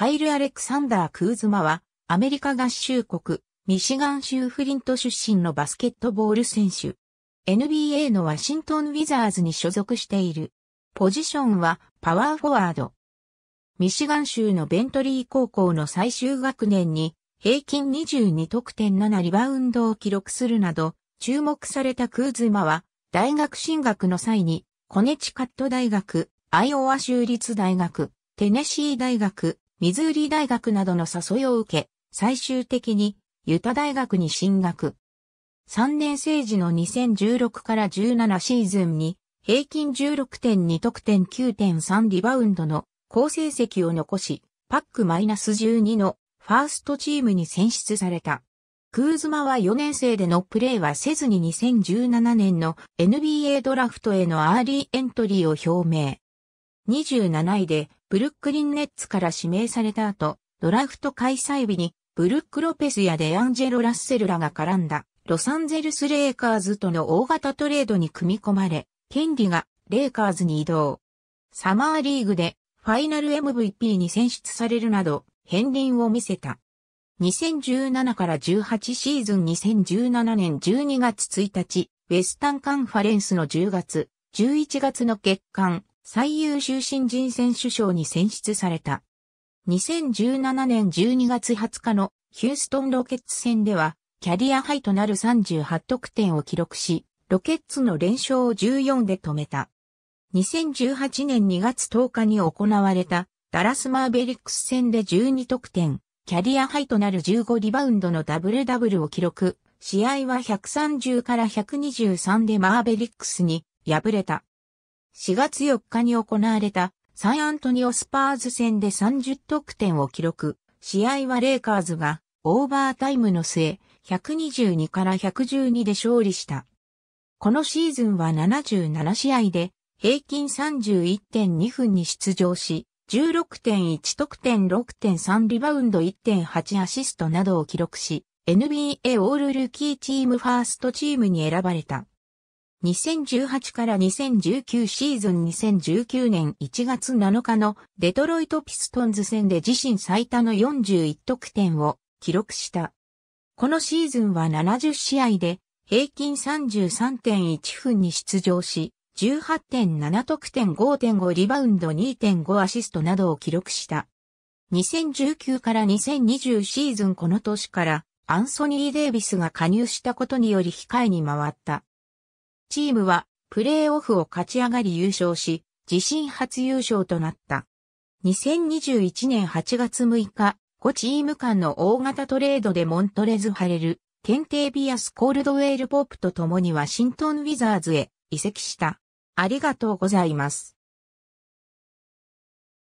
カイル・アレクサンダー・クーズマは、アメリカ合衆国、ミシガン州フリント出身のバスケットボール選手。NBA のワシントン・ウィザーズに所属している。ポジションはパワーフォワード。ミシガン州のベントリー高校の最終学年に平均22得点7リバウンドを記録するなど注目されたクーズマは大学進学の際にコネチカット大学、アイオワ州立大学、テネシー大学、ミズーリ大学などの誘いを受け、最終的にユタ大学に進学。3年生時の2016から17シーズンに平均16.2得点9.3リバウンドの好成績を残し、パックマイナス12のファーストチームに選出された。クーズマは4年生でのプレーはせずに2017年の NBA ドラフトへのアーリーエントリーを表明。27位でブルックリンネッツから指名された後、ドラフト開催日に、ブルック・ロペスやデアンジェロ・ラッセルらが絡んだ、ロサンゼルス・レイカーズとの大型トレードに組み込まれ、権利がレイカーズに移動。サマーリーグでファイナル MVP に選出されるなど、片鱗を見せた。2017から18シーズン2017年12月1日、ウェスタンカンファレンスの10月、11月の月間、最優秀新人選手賞に選出された。2017年12月20日のヒューストンロケッツ戦では、キャリアハイとなる38得点を記録し、ロケッツの連勝を14で止めた。2018年2月10日に行われたダラスマーベリックス戦で12得点、キャリアハイとなる15リバウンドのダブルダブルを記録、試合は130から123でマーベリックスに敗れた。4月4日に行われたサンアントニオスパーズ戦で30得点を記録。試合はレイカーズがオーバータイムの末122から112で勝利した。このシーズンは77試合で平均31.2分に出場し、16.1得点6.3リバウンド1.8アシストなどを記録し、NBA オールルーキーチームファーストチームに選ばれた。2018から2019シーズン2019年1月7日のデトロイトピストンズ戦で自身最多の41得点を記録した。このシーズンは70試合で平均33.1分に出場し、18.7得点5.5リバウンド2.5アシストなどを記録した。2019から2020シーズンこの年からアンソニー・デイビスが加入したことにより控えに回った。チームはプレーオフを勝ち上がり優勝し、自身初優勝となった。2021年8月6日、5チーム間の大型トレードでモントレズ・ハレル、ケンテビアス・コールドウェール・ポップと共にワシントン・ウィザーズへ移籍した。ありがとうございます。